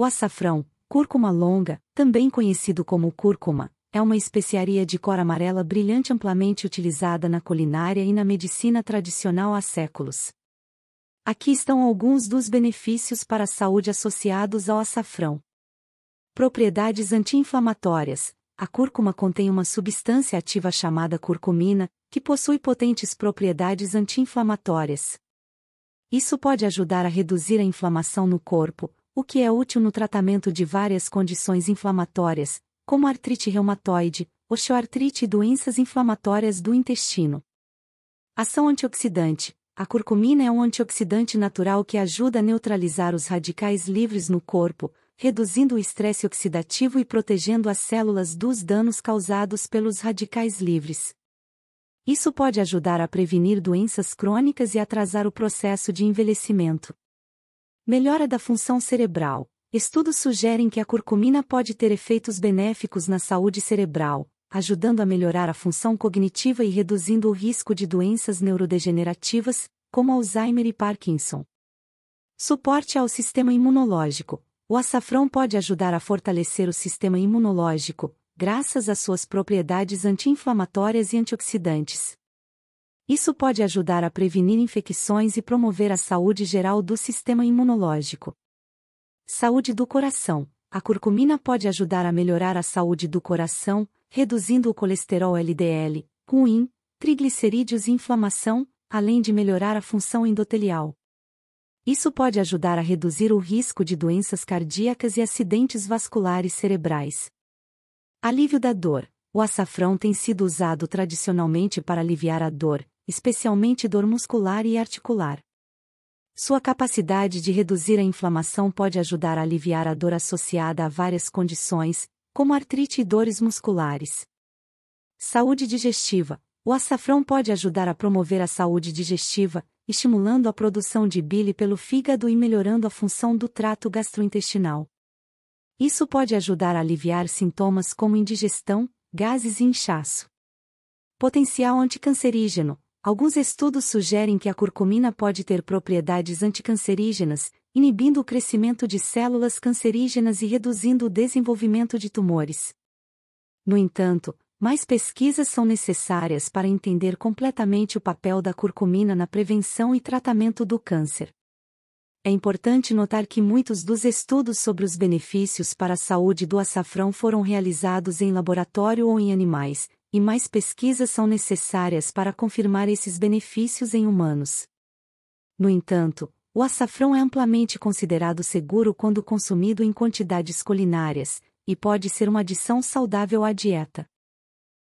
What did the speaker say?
O açafrão, cúrcuma longa, também conhecido como cúrcuma, é uma especiaria de cor amarela brilhante amplamente utilizada na culinária e na medicina tradicional há séculos. Aqui estão alguns dos benefícios para a saúde associados ao açafrão. Propriedades anti-inflamatórias. A cúrcuma contém uma substância ativa chamada curcumina, que possui potentes propriedades anti-inflamatórias. Isso pode ajudar a reduzir a inflamação no corpo, o que é útil no tratamento de várias condições inflamatórias, como artrite reumatoide, osteoartrite e doenças inflamatórias do intestino. Ação antioxidante. A curcumina é um antioxidante natural que ajuda a neutralizar os radicais livres no corpo, reduzindo o estresse oxidativo e protegendo as células dos danos causados pelos radicais livres. Isso pode ajudar a prevenir doenças crônicas e atrasar o processo de envelhecimento. Melhora da função cerebral. Estudos sugerem que a curcumina pode ter efeitos benéficos na saúde cerebral, ajudando a melhorar a função cognitiva e reduzindo o risco de doenças neurodegenerativas, como Alzheimer e Parkinson. Suporte ao sistema imunológico. O açafrão pode ajudar a fortalecer o sistema imunológico, graças às suas propriedades anti-inflamatórias e antioxidantes, isso pode ajudar a prevenir infecções e promover a saúde geral do sistema imunológico. Saúde do coração. A curcumina pode ajudar a melhorar a saúde do coração, reduzindo o colesterol LDL, ruim, triglicerídeos e inflamação, além de melhorar a função endotelial. Isso pode ajudar a reduzir o risco de doenças cardíacas e acidentes vasculares cerebrais. Alívio da dor. O açafrão tem sido usado tradicionalmente para aliviar a dor, especialmente dor muscular e articular. Sua capacidade de reduzir a inflamação pode ajudar a aliviar a dor associada a várias condições, como artrite e dores musculares. Saúde digestiva. O açafrão pode ajudar a promover a saúde digestiva, estimulando a produção de bile pelo fígado e melhorando a função do trato gastrointestinal. Isso pode ajudar a aliviar sintomas como indigestão, gases e inchaço. Potencial anticancerígeno. Alguns estudos sugerem que a curcumina pode ter propriedades anticancerígenas, inibindo o crescimento de células cancerígenas e reduzindo o desenvolvimento de tumores. No entanto, mais pesquisas são necessárias para entender completamente o papel da curcumina na prevenção e tratamento do câncer. É importante notar que muitos dos estudos sobre os benefícios para a saúde do açafrão foram realizados em laboratório ou em animais, e mais pesquisas são necessárias para confirmar esses benefícios em humanos. No entanto, o açafrão é amplamente considerado seguro quando consumido em quantidades culinárias, e pode ser uma adição saudável à dieta.